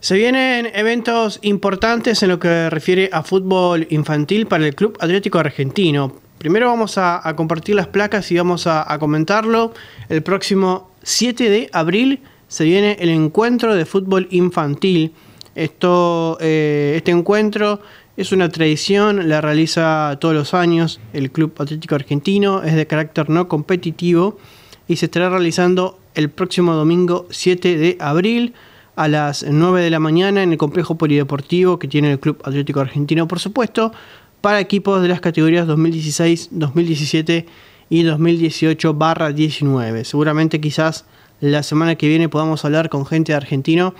Se vienen eventos importantes en lo que refiere a fútbol infantil para el Club Atlético Argentino. Primero vamos a, compartir las placas y vamos a, comentarlo. El próximo 7 de abril se viene el encuentro de fútbol infantil. Esto, eh, este encuentro es una tradición, la realiza todos los años el Club Atlético Argentino, es de carácter no competitivo y se estará realizando el próximo domingo 7 de abril a las 9 de la mañana en el complejo polideportivo que tiene el Club Atlético Argentino, por supuesto, para equipos de las categorías 2016, 2017 y 2018-19. Seguramente quizás la semana que viene podamos hablar con gente de Argentino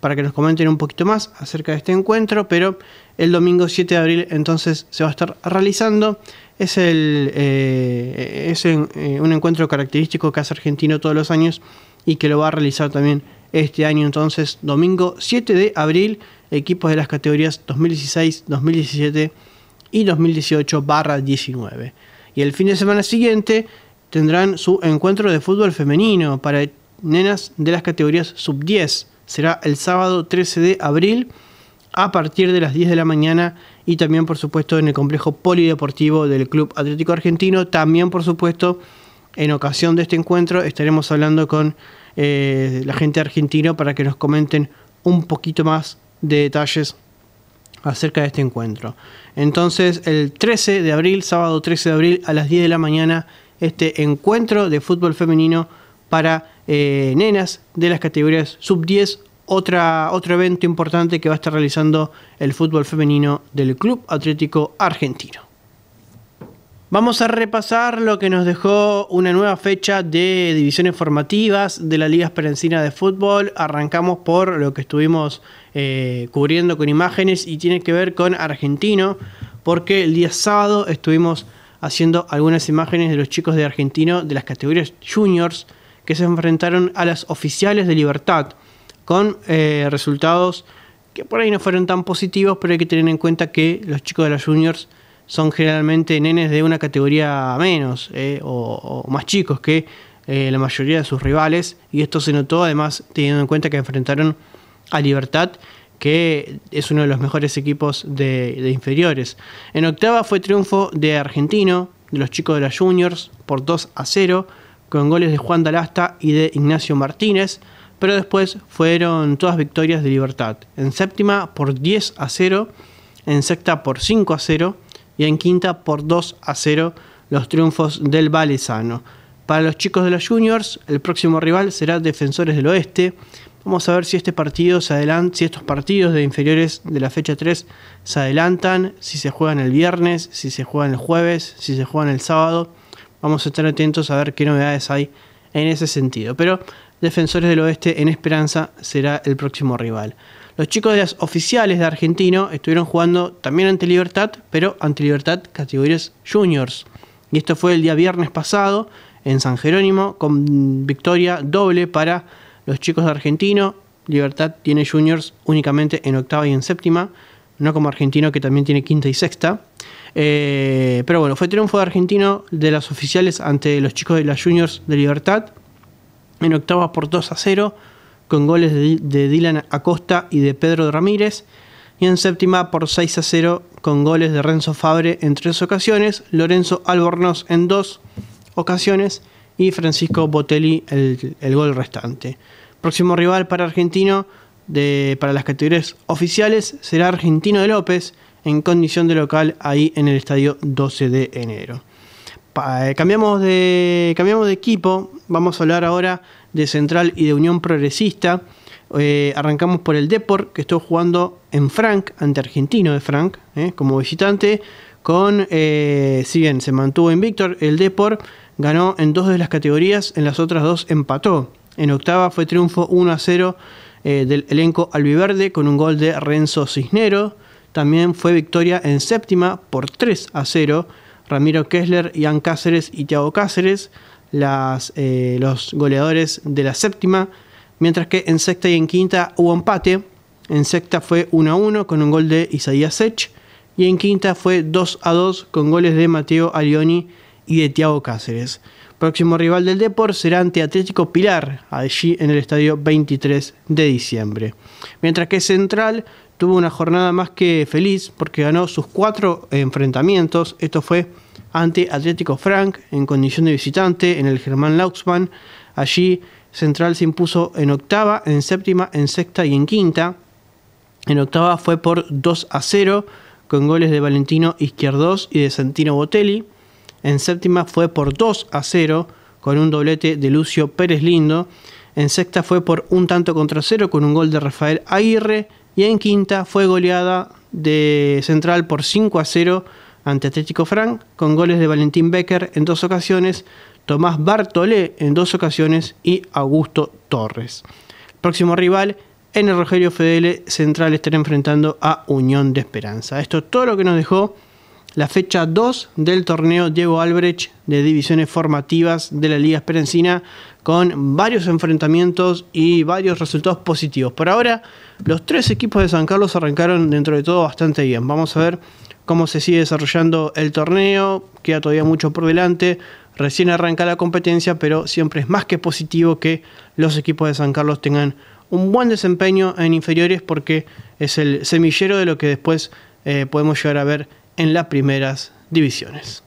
para que nos comenten un poquito más acerca de este encuentro, pero el domingo 7 de abril entonces se va a estar realizando. Es, el, eh, es eh, un encuentro característico que hace Argentino todos los años y que lo va a realizar también este año entonces, domingo 7 de abril, equipos de las categorías 2016, 2017 y 2018 barra 19. Y el fin de semana siguiente tendrán su encuentro de fútbol femenino para nenas de las categorías sub 10. Será el sábado 13 de abril a partir de las 10 de la mañana y también por supuesto en el complejo polideportivo del Club Atlético Argentino. También por supuesto en ocasión de este encuentro estaremos hablando con eh, la gente argentina para que nos comenten un poquito más de detalles acerca de este encuentro. Entonces, el 13 de abril, sábado 13 de abril a las 10 de la mañana, este encuentro de fútbol femenino para eh, nenas de las categorías sub 10, otro evento importante que va a estar realizando el fútbol femenino del Club Atlético Argentino. Vamos a repasar lo que nos dejó una nueva fecha de divisiones formativas de la Liga Esperanzina de Fútbol. Arrancamos por lo que estuvimos eh, cubriendo con imágenes y tiene que ver con Argentino, porque el día sábado estuvimos haciendo algunas imágenes de los chicos de Argentino de las categorías juniors que se enfrentaron a las oficiales de Libertad, con eh, resultados que por ahí no fueron tan positivos, pero hay que tener en cuenta que los chicos de las juniors son generalmente nenes de una categoría menos eh, o, más chicos que eh, la mayoría de sus rivales y esto se notó además teniendo en cuenta que enfrentaron a Libertad que es uno de los mejores equipos de, inferiores. En octava fue triunfo de Argentino, de los chicos de la Juniors, por 2 a 0, con goles de Juan Dalasta y de Ignacio Martínez, pero después fueron todas victorias de Libertad. En séptima por 10 a 0, en sexta por 5 a 0, y en quinta por 2 a 0 los triunfos del Valesano. Para los chicos de los Juniors, el próximo rival será Defensores del Oeste. Vamos a ver si este partido se si estos partidos de inferiores de la fecha 3 se adelantan, si se juegan el viernes, si se juegan el jueves, si se juegan el sábado. Vamos a estar atentos a ver qué novedades hay en ese sentido. Pero Defensores del Oeste en Esperanza será el próximo rival. Los chicos de las oficiales de Argentino estuvieron jugando también ante Libertad, pero ante Libertad categorías juniors. Y esto fue el día viernes pasado en San Jerónimo con victoria doble para los chicos de Argentino. Libertad tiene juniors únicamente en octava y en séptima, no como Argentino que también tiene quinta y sexta. Eh, pero bueno, fue triunfo de Argentino de las oficiales ante los chicos de las juniors de Libertad en octava por 2 a 0 con goles de, Dylan Acosta y de Pedro Ramírez. Y en séptima por 6 a 0 con goles de Renzo Fabre en tres ocasiones, Lorenzo Albornoz en dos ocasiones y Francisco Botelli el, gol restante. Próximo rival para Argentino de, para las categorías oficiales será Argentino de López en condición de local ahí en el estadio 12 de enero. Eh, cambiamos, de, cambiamos de equipo, vamos a hablar ahora de Central y de Unión Progresista. Eh, arrancamos por el Deport, que estuvo jugando en Frank, ante Argentino de Frank, eh, como visitante. Con, si bien se mantuvo en Víctor, el Deport ganó en dos de las categorías, en las otras dos empató. En octava fue triunfo 1 a 0 del elenco albiverde con un gol de Renzo Cisnero. También fue victoria en séptima por 3 a 0 Ramiro Kessler, Ian Cáceres y Thiago Cáceres, eh, los goleadores de la séptima, mientras que en sexta y en quinta hubo empate. En sexta fue 1 a 1 con un gol de Isaías Sech y en quinta fue 2 a 2 con goles de Mateo Alioni y de Thiago Cáceres. Próximo rival del Depor será ante Atlético Pilar, allí en el estadio 23 de diciembre. Mientras que Central tuvo una jornada más que feliz porque ganó sus cuatro enfrentamientos. Esto fue ante Atlético Frank en condición de visitante en el Germán Lauxman. Allí Central se impuso en octava, en séptima, en sexta y en quinta. En octava fue por 2 a 0 con goles de Valentino Izquierdos y de Santino Botelli. En séptima fue por 2 a 0 con un doblete de Lucio Pérez Lindo. En sexta fue por un tanto contra cero con un gol de Rafael Aguirre. Y en quinta fue goleada de Central por 5 a 0 ante Atlético Frank con goles de Valentín Becker en dos ocasiones, Tomás Bartolé en dos ocasiones y Augusto Torres. Próximo rival en el Rogerio Fedele Central estará enfrentando a Unión de Esperanza. Esto es todo lo que nos dejó la fecha 2 del torneo Diego Albrecht de divisiones formativas de la Liga Esperencina con varios enfrentamientos y varios resultados positivos. Por ahora, los tres equipos de San Carlos arrancaron dentro de todo bastante bien. Vamos a ver cómo se sigue desarrollando el torneo, queda todavía mucho por delante, recién arranca la competencia, pero siempre es más que positivo que los equipos de San Carlos tengan un buen desempeño en inferiores porque es el semillero de lo que después eh, podemos llegar a ver en las primeras divisiones.